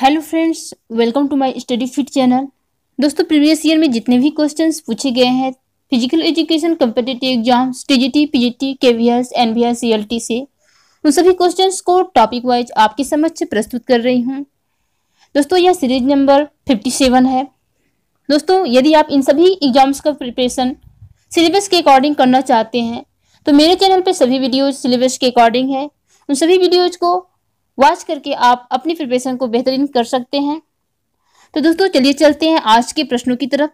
hello friends welcome to my study fit channel दोस्तों previous year में जितने भी क्वेश्चंस पूछे गए हैं physical education competitive exams TGT PGT KVS NVS CLT से उन सभी क्वेश्चंस को टॉपिक वाइज आपके समक्ष प्रस्तुत कर रही हूँ दोस्तों यह सीरीज नंबर फिफ्टी सेवन है दोस्तों यदि आप इन सभी एग्जाम्स का प्रिपरेशन सिलेबस के अकॉर्डिंग करना चाहते हैं तो मेरे चैनल पर सभी वीडियोज सिलेबस के अकॉर्डिंग है उन सभी वीडियोज को वॉच करके आप अपनी प्रिपरेशन को बेहतरीन कर सकते हैं तो दोस्तों चलिए चलते हैं आज के प्रश्नों की तरफ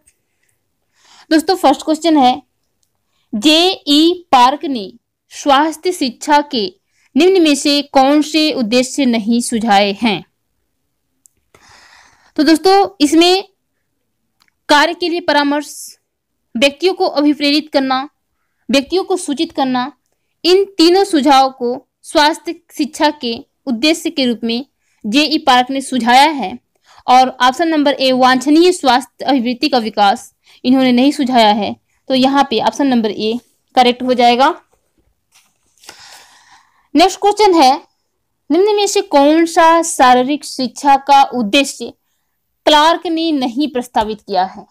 दोस्तों फर्स्ट क्वेश्चन है जे ई पार्क ने स्वास्थ्य शिक्षा के निम्न में से कौन से उद्देश्य नहीं सुझाए हैं तो दोस्तों इसमें कार्य के लिए परामर्श व्यक्तियों को अभिप्रेरित करना व्यक्तियों को सूचित करना इन तीनों सुझावों को स्वास्थ्य शिक्षा के उद्देश्य के रूप में जेई पार्क e ने सुझाया है और ऑप्शन नंबर ए वांछनीय स्वास्थ्य अभिवृत्ति का विकास इन्होंने नहीं सुझाया है तो यहाँ पे ऑप्शन नंबर ए करेक्ट हो जाएगा नेक्स्ट क्वेश्चन है निम्न में से कौन सा शारीरिक शिक्षा का उद्देश्य क्लार्क ने नहीं प्रस्तावित किया है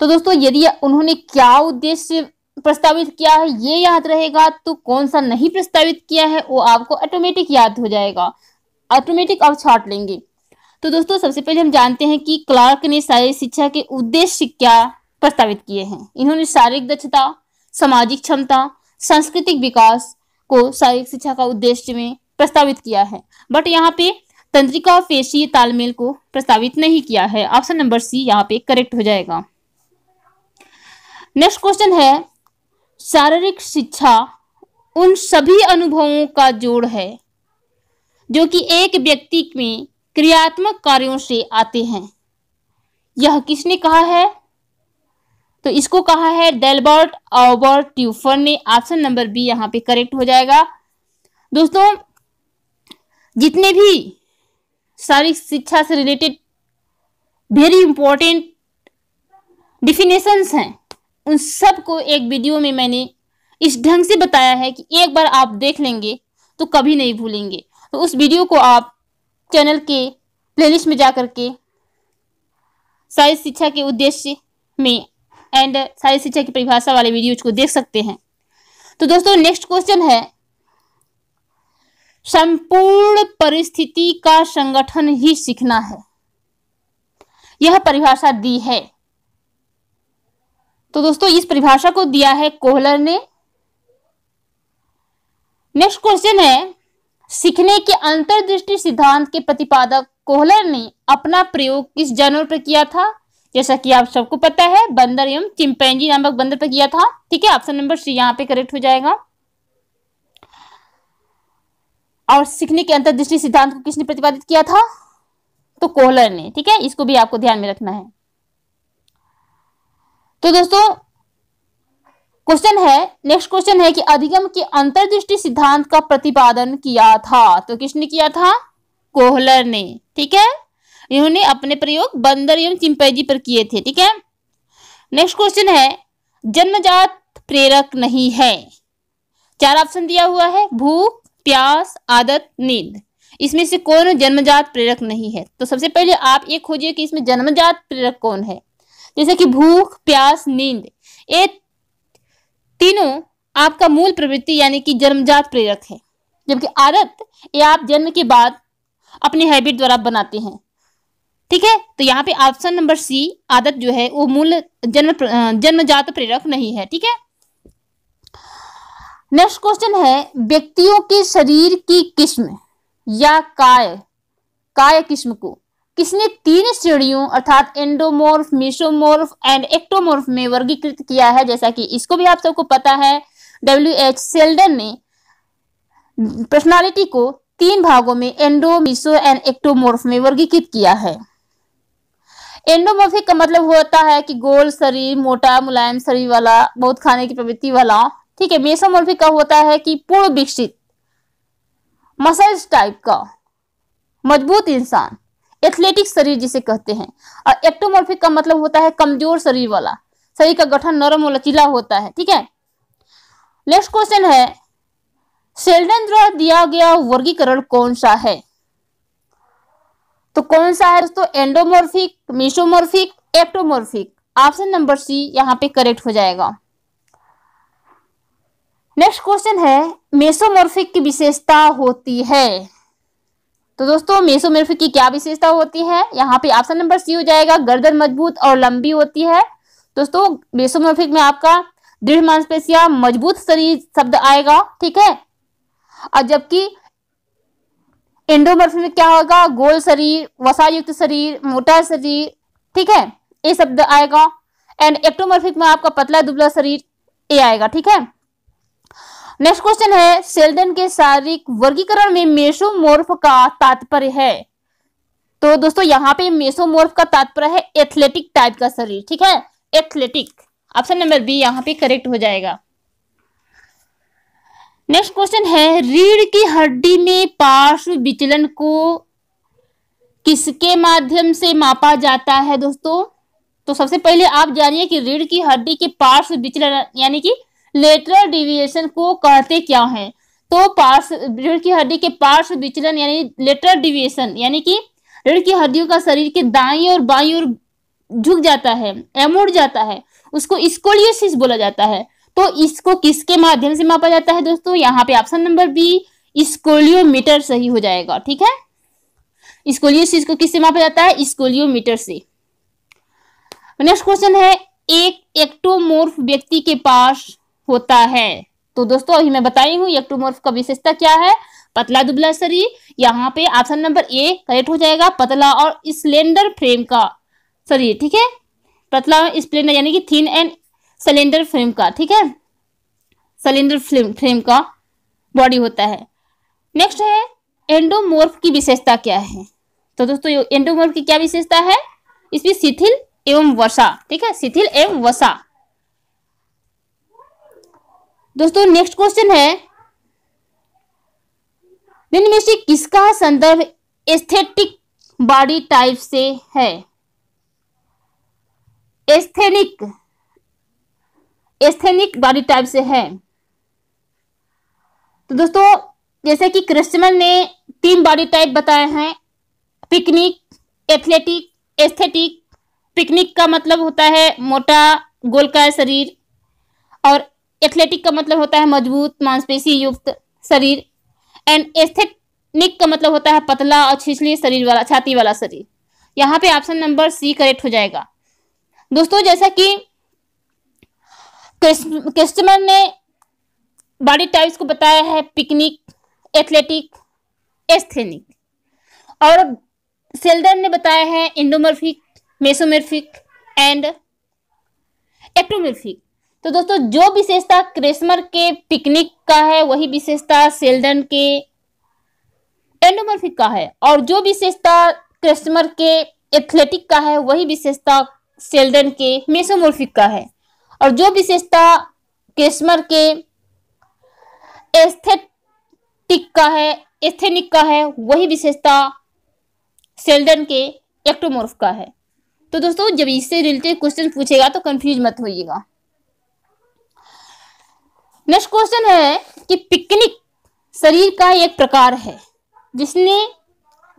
तो दोस्तों यदि उन्होंने क्या उद्देश्य प्रस्तावित किया है ये याद रहेगा तो कौन सा नहीं प्रस्तावित किया है वो आपको ऑटोमेटिक याद हो जाएगा ऑटोमेटिक आप छाट लेंगे तो दोस्तों सबसे पहले हम जानते हैं कि क्लार्क ने शारीरिक शिक्षा के उद्देश्य क्या प्रस्तावित किए हैं इन्होंने शारीरिक दक्षता सामाजिक क्षमता सांस्कृतिक विकास को शारीरिक शिक्षा का उद्देश्य में प्रस्तावित किया है बट यहाँ पे तंत्रिका पेशी पेशीय तालमेल को प्रस्तावित नहीं किया है ऑप्शन नंबर सी यहाँ पे करेक्ट हो जाएगा नेक्स्ट क्वेश्चन है शारीरिक शिक्षा उन सभी अनुभवों का जोड़ है जो कि एक व्यक्ति में क्रियात्मक कार्यों से आते हैं यह किसने कहा है तो इसको कहा है डेलबर्ट ऑबर्ट ट्यूफर ने ऑप्शन नंबर बी यहाँ पे करेक्ट हो जाएगा दोस्तों जितने भी शारीरिक शिक्षा से रिलेटेड वेरी इंपॉर्टेंट डिफिनेशंस हैं उन सब को एक वीडियो में मैंने इस ढंग से बताया है कि एक बार आप देख लेंगे तो कभी नहीं भूलेंगे तो उस वीडियो को आप चैनल के प्लेलिस्ट में जा कर के सारी शिक्षा के उद्देश्य में एंड सारी शिक्षा की परिभाषा वाले वीडियो को देख सकते हैं तो दोस्तों नेक्स्ट क्वेश्चन है संपूर्ण परिस्थिति का संगठन ही सीखना है यह परिभाषा दी है तो दोस्तों इस परिभाषा को दिया है कोहलर ने नेक्स्ट क्वेश्चन है सीखने के अंतर्दृष्टि सिद्धांत के प्रतिपादक कोहलर ने अपना प्रयोग किस जानवर पर किया था जैसा कि आप सबको पता है बंदर एवं चिंपैंजी नामक बंदर पर किया था ठीक है ऑप्शन नंबर सी यहाँ पे करेक्ट हो जाएगा और सीखने के अंतर्दृष्टि सिद्धांत को किसने प्रतिपादित किया था तो कोहलर ने ठीक है इसको भी आपको ध्यान में रखना है तो दोस्तों क्वेश्चन है नेक्स्ट क्वेश्चन है कि अधिगम के अंतर्दृष्टि सिद्धांत का प्रतिपादन किया था तो किसने किया था कोहलर ने ठीक है इन्होंने अपने प्रयोग बंदर एवं चिंपैजी पर किए थे ठीक है नेक्स्ट क्वेश्चन है जन्मजात प्रेरक नहीं है चार ऑप्शन दिया हुआ है भूख प्यास आदत नींद इसमें से कौन जन्मजात प्रेरक नहीं है तो सबसे पहले आप ये खोजिए कि इसमें जन्मजात प्रेरक कौन है जैसे कि भूख प्यास नींद ये तीनों आपका मूल प्रवृत्ति यानी कि जन्मजात प्रेरक है जबकि आदत ये आप जन्म के बाद अपनी हैबिट द्वारा बनाते हैं ठीक है तो यहाँ पे ऑप्शन नंबर सी आदत जो है वो मूल जन्म जन्मजात प्रेरक नहीं है ठीक है नेक्स्ट क्वेश्चन है व्यक्तियों के शरीर की किस्म या काय काय किस्म को किसने तीन श्रेणियों अर्थात एंडोमोर्फ मिशोमोर्फ एंड एक्टोमोर्फ में वर्गीकृत किया है जैसा कि इसको भी आप सबको पता है डब्ल्यू एच सेल्डन ने पर्सनालिटी को तीन भागों में एंडो मिशो एंड एक्टोमोर्फ में वर्गीकृत किया है एंडोमोर्फिक का मतलब होता है कि गोल शरीर मोटा मुलायम शरीर वाला बहुत खाने की प्रवृत्ति वाला ठीक है मेसोमोर्फिक का होता है कि पूर्ण विकसित मसल्स टाइप का मजबूत इंसान एथलेटिक शरीर जिसे कहते हैं और एक्टोमोर्फिक का मतलब होता है कमजोर शरीर वाला शरीर का गठन नरम और लचीला होता है ठीक है नेक्स्ट क्वेश्चन है सेल्डन द्वारा दिया गया वर्गीकरण कौन सा है तो कौन सा है दोस्तों endomorphic mesomorphic ectomorphic option number C यहाँ पे करेक्ट हो जाएगा नेक्स्ट क्वेश्चन है मेसोमोर्फिक की विशेषता होती है तो दोस्तों मेसोमेर्फ की क्या विशेषता होती है यहाँ पे ऑप्शन नंबर सी हो जाएगा गर्दन मजबूत और लंबी होती है दोस्तों मेसोमेर्फिक में आपका दृढ़ मांसपेशिया मजबूत शरीर शब्द आएगा ठीक है और जबकि एंडोमर्फिक में क्या होगा गोल शरीर वसायुक्त शरीर मोटा शरीर ठीक है ये शब्द आएगा एंड एक्टोमर्फिक में आपका पतला दुबला शरीर ये आएगा ठीक है नेक्स्ट क्वेश्चन है सेल्डन के शारीरिक वर्गीकरण में मेसोमोर्फ का तात्पर्य है तो दोस्तों यहाँ पे मेसोमोर्फ का तात्पर्य है एथलेटिक टाइप का शरीर ठीक है एथलेटिक ऑप्शन नंबर बी यहाँ पे करेक्ट हो जाएगा नेक्स्ट क्वेश्चन है रीढ़ की हड्डी में पार्श्व विचलन को किसके माध्यम से मापा जाता है दोस्तों तो सबसे पहले आप जानिए कि रीढ़ की हड्डी के पार्श्व विचलन यानी कि लेटरल डिविएशन को कहते क्या है तो पार्श रीढ़ की हड्डी के पार्श विचलन यानी लेटरल डिविएशन यानी कि रीढ़ की हड्डियों का शरीर के दाई और बाई और झुक जाता है या जाता है उसको स्कोलियोसिस बोला जाता है तो इसको किसके माध्यम से मापा जाता है दोस्तों यहाँ पे ऑप्शन नंबर बी स्कोलियोमीटर सही हो जाएगा ठीक है स्कोलियोसिस को किससे मापा जाता है स्कोलियोमीटर से नेक्स्ट क्वेश्चन है एक एक्टोमोर्फ व्यक्ति के पास होता है तो दोस्तों अभी मैं बताई हूँ एक्टोमोर्फ का विशेषता क्या है पतला दुबला शरीर यहाँ पे ऑप्शन नंबर ए करेक्ट हो जाएगा पतला और स्लेंडर फ्रेम का शरीर ठीक है पतला स्प्लेंडर यानी कि थीन एंड सिलेंडर फ्रेम का ठीक है सिलेंडर फ्रेम फ्रेम का बॉडी होता है नेक्स्ट है एंडोमोर्फ की विशेषता क्या है तो दोस्तों एंडोमोर्फ की क्या विशेषता है इसमें शिथिल एवं वसा ठीक है शिथिल एवं वसा दोस्तों नेक्स्ट क्वेश्चन है निम्न में से किसका संदर्भ एस्थेटिक बॉडी टाइप से है एस्थेनिक एस्थेनिक बॉडी टाइप से है तो दोस्तों जैसे कि क्रिस्टमन ने तीन बॉडी टाइप बताए हैं पिकनिक एथलेटिक एस्थेटिक पिकनिक का मतलब होता है मोटा गोलकाय शरीर और एथलेटिक का मतलब होता है मजबूत मांसपेशी युक्त शरीर एंड एस्थेनिक का मतलब होता है पतला और छिछली शरीर वाला छाती वाला शरीर यहाँ पे ऑप्शन नंबर सी करेक्ट हो जाएगा दोस्तों जैसा कि कस्टमर ने बॉडी टाइप्स को बताया है पिकनिक एथलेटिक एस्थेनिक और सेल्डर ने बताया है इंडोमर्फिक मेसोमर्फिक एंड एक्टोमर्फिक तो दोस्तों जो विशेषता क्रेसमर के पिकनिक का है वही विशेषता सेल्डन के एंडोमर्फिक का है और जो विशेषता क्रेसमर के एथलेटिक का है वही विशेषता सेल्डन के मेसोमोर्फिक का है और जो विशेषता क्रेसमर के एस्थेटिक का है एस्थेनिक का है वही विशेषता सेल्डन के एक्टोमोर्फ का है तो दोस्तों जब इससे रिलेटेड क्वेश्चन पूछेगा तो कंफ्यूज मत होइएगा नेक्स्ट क्वेश्चन है कि पिकनिक शरीर का एक प्रकार है जिसने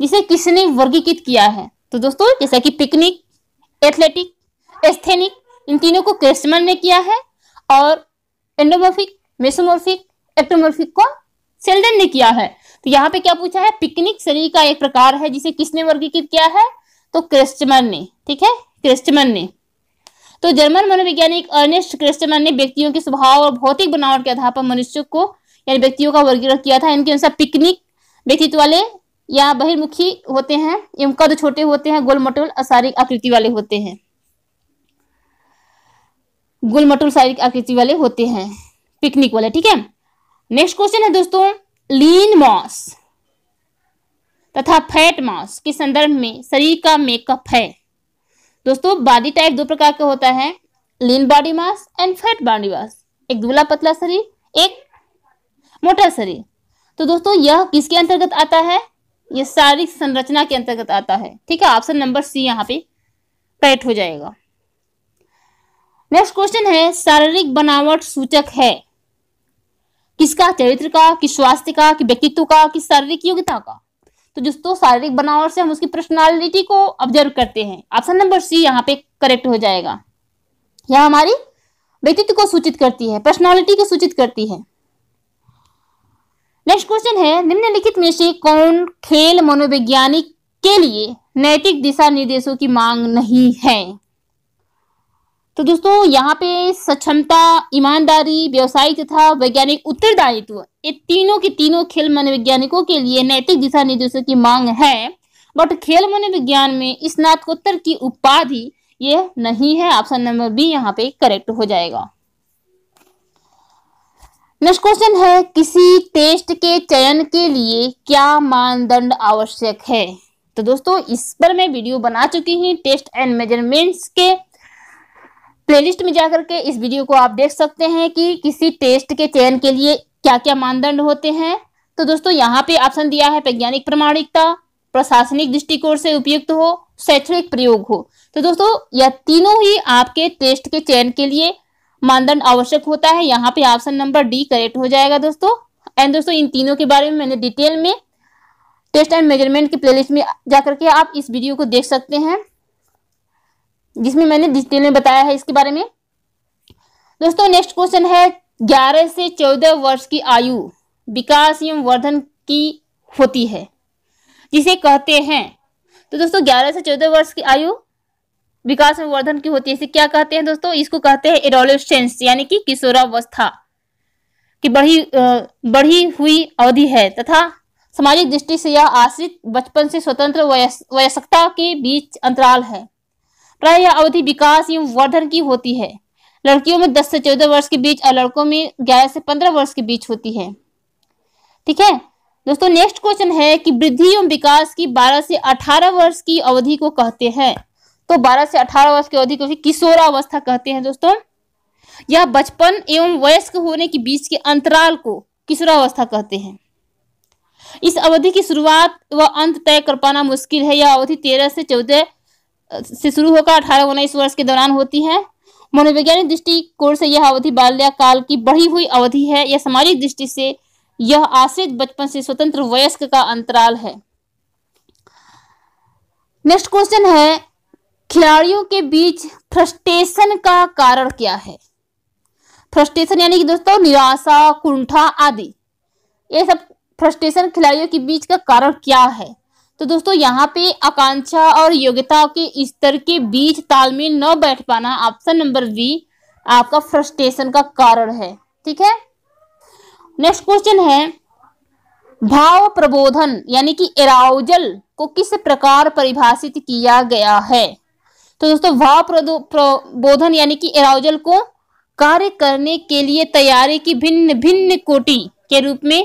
जिसे किसने वर्गीकृत किया है तो दोस्तों जैसा कि पिकनिक एथलेटिक एस्थेनिक इन तीनों को क्रिस्टमन ने किया है और एंडोमोर्फिक मेसोमोर्फिक एक्टोमोर्फिक को सेल्डन ने किया है तो यहाँ पे क्या पूछा है पिकनिक शरीर का एक प्रकार है जिसे किसने वर्गीकृत किया है तो क्रिस्टमन ने ठीक है क्रिस्टमन ने तो जर्मन मनोवैज्ञानिक अर्नेस्ट क्रिस्टमन ने व्यक्तियों के स्वभाव और भौतिक बनावट के आधार पर मनुष्य को यानी व्यक्तियों का वर्गीकरण किया था इनके अनुसार पिकनिक व्यक्तित्व वाले या बहिर्मुखी होते हैं एवं कद छोटे होते हैं गोलमटोल असारिक आकृति वाले होते हैं गोलमटोल शारीरिक आकृति वाले होते हैं पिकनिक वाले ठीक है नेक्स्ट क्वेश्चन है दोस्तों लीन मॉस तथा फैट मॉस के संदर्भ में शरीर का मेकअप है दोस्तों बॉडी टाइप दो प्रकार का होता है lean body mass and fat body mass एक दुबला पतला शरीर एक मोटा शरीर तो दोस्तों यह किसके अंतर्गत आता है यह शारीरिक संरचना के अंतर्गत आता है ठीक है ऑप्शन नंबर सी यहाँ पे पैट हो जाएगा नेक्स्ट क्वेश्चन है शारीरिक बनावट सूचक है किसका चरित्र का किस स्वास्थ्य का कि व्यक्तित्व का कि शारीरिक योग्यता का तो जिसको शारीरिक बनावट से हम उसकी पर्सनालिटी को ऑब्जर्व करते हैं ऑप्शन नंबर सी यहाँ पे करेक्ट हो जाएगा यह हमारी व्यक्तित्व को सूचित करती है पर्सनालिटी को सूचित करती है नेक्स्ट क्वेश्चन है निम्नलिखित में से कौन खेल मनोवैज्ञानिक के लिए नैतिक दिशा निर्देशों की मांग नहीं है तो दोस्तों यहाँ पे सक्षमता ईमानदारी व्यवसाय तथा वैज्ञानिक उत्तरदायित्व ये तीनों के तीनों खेल मनोवैज्ञानिकों के लिए नैतिक दिशा निर्देशों की मांग है बट खेल मनोविज्ञान में स्नातकोत्तर की उपाधि ये नहीं है ऑप्शन नंबर बी यहाँ पे करेक्ट हो जाएगा नेक्स्ट क्वेश्चन है किसी टेस्ट के चयन के लिए क्या मानदंड आवश्यक है तो दोस्तों इस पर मैं वीडियो बना चुकी हूँ टेस्ट एंड मेजरमेंट्स के प्लेलिस्ट में जाकर के इस वीडियो को आप देख सकते हैं कि किसी टेस्ट के चयन के लिए क्या क्या मानदंड होते हैं तो दोस्तों यहाँ पे ऑप्शन दिया है वैज्ञानिक प्रमाणिकता प्रशासनिक दृष्टिकोण से उपयुक्त हो शैक्षणिक प्रयोग हो तो दोस्तों यह तीनों ही आपके टेस्ट के चयन के लिए मानदंड आवश्यक होता है यहाँ पे ऑप्शन नंबर डी करेक्ट हो जाएगा दोस्तों एंड दोस्तों इन तीनों के बारे में मैंने डिटेल में टेस्ट एंड मेजरमेंट की प्लेलिस्ट में जाकर के आप इस वीडियो को देख सकते हैं जिसमें मैंने डिटेल में बताया है इसके बारे में दोस्तों नेक्स्ट क्वेश्चन है ग्यारह से चौदह वर्ष की आयु विकास एवं वर्धन की होती है जिसे कहते हैं तो दोस्तों ग्यारह से चौदह वर्ष की आयु विकास एवं वर्धन की होती है इसे क्या कहते हैं दोस्तों इसको कहते हैं एडोलेसेंस यानी कि किशोरावस्था की बढ़ी बढ़ी हुई अवधि है तथा सामाजिक दृष्टि से यह आश्रित बचपन से स्वतंत्र वयस्कता के बीच अंतराल है प्राय अवधि विकास एवं वर्धन की होती है लड़कियों में 10 से 14 वर्ष के बीच और लड़कों में 11 से 15 वर्ष के बीच होती है ठीक है दोस्तों नेक्स्ट क्वेश्चन है कि वृद्धि एवं विकास की 12 से 18 वर्ष की अवधि को कहते हैं तो 12 से 18 वर्ष की अवधि को किशोरावस्था कहते हैं दोस्तों यह बचपन एवं वयस्क होने के बीच के अंतराल को किशोरावस्था कहते हैं इस अवधि की शुरुआत व अंत तय कर पाना मुश्किल है यह अवधि तेरह से चौदह से शुरू होकर अठारह उन्नीस वर्ष के दौरान होती है मनोवैज्ञानिक दृष्टिकोण से यह अवधि बाल्यकाल की बढ़ी हुई अवधि है यह सामाजिक दृष्टि से यह आश्रित बचपन से स्वतंत्र वयस्क का अंतराल है नेक्स्ट क्वेश्चन है खिलाड़ियों के बीच फ्रस्ट्रेशन का कारण क्या है फ्रस्ट्रेशन यानी कि दोस्तों निराशा कुंठा आदि ये सब फ्रस्ट्रेशन खिलाड़ियों के बीच का कारण क्या है तो दोस्तों यहाँ पे आकांक्षा और योग्यता के स्तर के बीच तालमेल न बैठ पाना ऑप्शन नंबर बी आपका फ्रस्ट्रेशन का कारण है ठीक है नेक्स्ट क्वेश्चन है भाव प्रबोधन यानी कि एराउजल को किस प्रकार परिभाषित किया गया है तो दोस्तों भाव प्रबोधन यानी कि एराउजल को कार्य करने के लिए तैयारी की भिन्न भिन्न कोटि के रूप में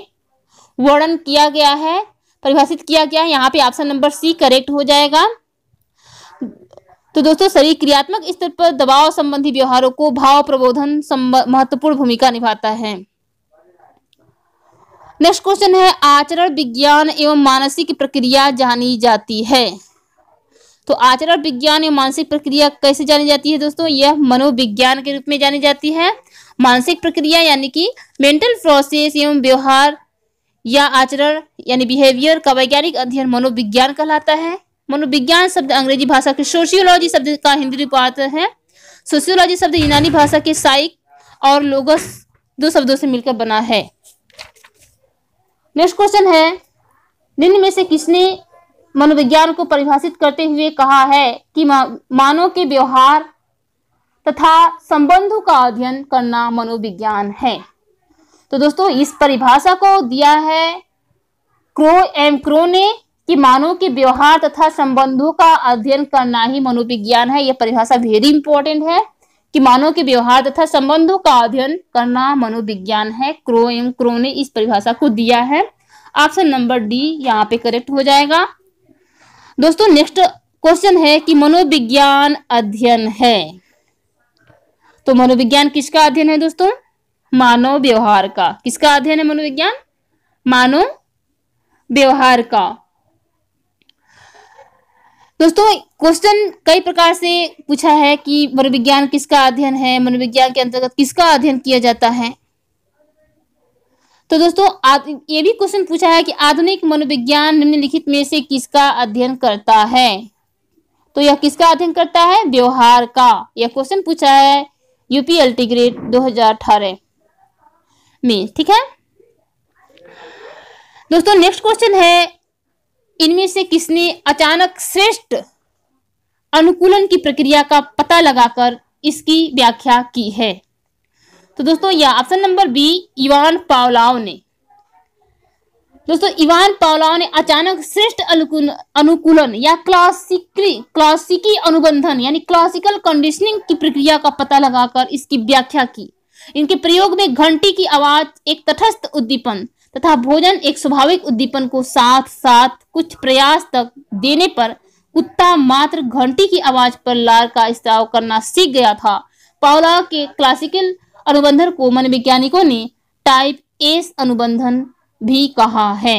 वर्णन किया गया है परिभाषित किया गया है यहाँ पे ऑप्शन नंबर सी करेक्ट हो जाएगा तो दोस्तों शरीर क्रियात्मक स्तर पर दबाव संबंधी व्यवहारों को भाव प्रबोधन महत्वपूर्ण भूमिका निभाता है नेक्स्ट क्वेश्चन है आचरण विज्ञान एवं मानसिक प्रक्रिया जानी जाती है तो आचरण विज्ञान एवं मानसिक प्रक्रिया कैसे जानी जाती है दोस्तों यह मनोविज्ञान के रूप में जानी जाती है मानसिक प्रक्रिया यानी कि मेंटल प्रोसेस एवं व्यवहार या आचरण यानी बिहेवियर का वैज्ञानिक अध्ययन मनोविज्ञान कहलाता है मनोविज्ञान शब्द अंग्रेजी भाषा के सोशियोलॉजी शब्द का हिंदी रूपांतर है सोशियोलॉजी शब्द यूनानी भाषा के साइक और लोगस दो शब्दों से मिलकर बना है नेक्स्ट क्वेश्चन है निम्न में से किसने मनोविज्ञान को परिभाषित करते हुए कहा है कि मानव के व्यवहार तथा संबंधों का अध्ययन करना मनोविज्ञान है तो दोस्तों इस परिभाषा को दिया है क्रो एम क्रो ने कि मानव के व्यवहार तथा संबंधों का अध्ययन करना ही मनोविज्ञान है यह परिभाषा वेरी इंपॉर्टेंट है कि मानव के व्यवहार तथा संबंधों का अध्ययन करना मनोविज्ञान है क्रो एम क्रो ने इस परिभाषा को दिया है ऑप्शन नंबर डी यहाँ पे करेक्ट हो जाएगा दोस्तों नेक्स्ट क्वेश्चन है कि मनोविज्ञान अध्ययन है तो मनोविज्ञान किसका अध्ययन है दोस्तों मानव व्यवहार का किसका अध्ययन है मनोविज्ञान मानव व्यवहार का दोस्तों क्वेश्चन कई प्रकार से पूछा है कि मनोविज्ञान किसका अध्ययन है मनोविज्ञान के अंतर्गत किसका अध्ययन किया जाता है तो दोस्तों ये भी क्वेश्चन पूछा है कि आधुनिक मनोविज्ञान निम्नलिखित में से किसका अध्ययन करता है तो यह किसका अध्ययन करता है व्यवहार का यह क्वेश्चन पूछा है यूपीएलटी ग्रेड अठारह में ठीक है दोस्तों नेक्स्ट क्वेश्चन है इनमें से किसने अचानक श्रेष्ठ अनुकूलन की प्रक्रिया का पता लगाकर इसकी व्याख्या की है तो दोस्तों यह option number B Ivan Pavlov ने दोस्तों इवान पावलाव ने अचानक श्रेष्ठ अनुकूलन या क्लासिकली क्लासिकी अनुबंधन यानी क्लासिकल कंडीशनिंग की प्रक्रिया का पता लगाकर इसकी व्याख्या की इनके प्रयोग में घंटी की आवाज एक तटस्थ उद्दीपन तथा भोजन एक स्वाभाविक उद्दीपन को साथ साथ कुछ प्रयास तक देने पर कुत्ता मात्र घंटी की आवाज पर लार का स्त्राव करना सीख गया था पावला के क्लासिकल अनुबंधन को मनोवैज्ञानिकों ने टाइप एस अनुबंधन भी कहा है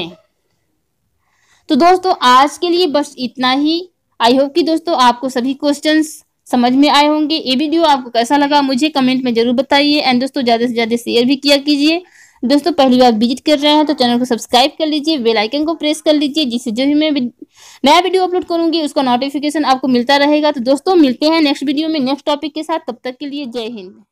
तो दोस्तों आज के लिए बस इतना ही आई होप कि दोस्तों आपको सभी क्वेश्चंस समझ में आए होंगे ये वीडियो आपको कैसा लगा मुझे कमेंट में जरूर बताइए एंड दोस्तों ज़्यादा से ज़्यादा शेयर भी किया कीजिए दोस्तों पहली बार विजिट कर रहे हैं तो चैनल को सब्सक्राइब कर लीजिए बेल आइकन को प्रेस कर लीजिए जिससे जो भी मैं नया वीडियो अपलोड करूंगी उसका नोटिफिकेशन आपको मिलता रहेगा तो दोस्तों मिलते हैं नेक्स्ट वीडियो में नेक्स्ट टॉपिक के साथ तब तक के लिए जय हिंद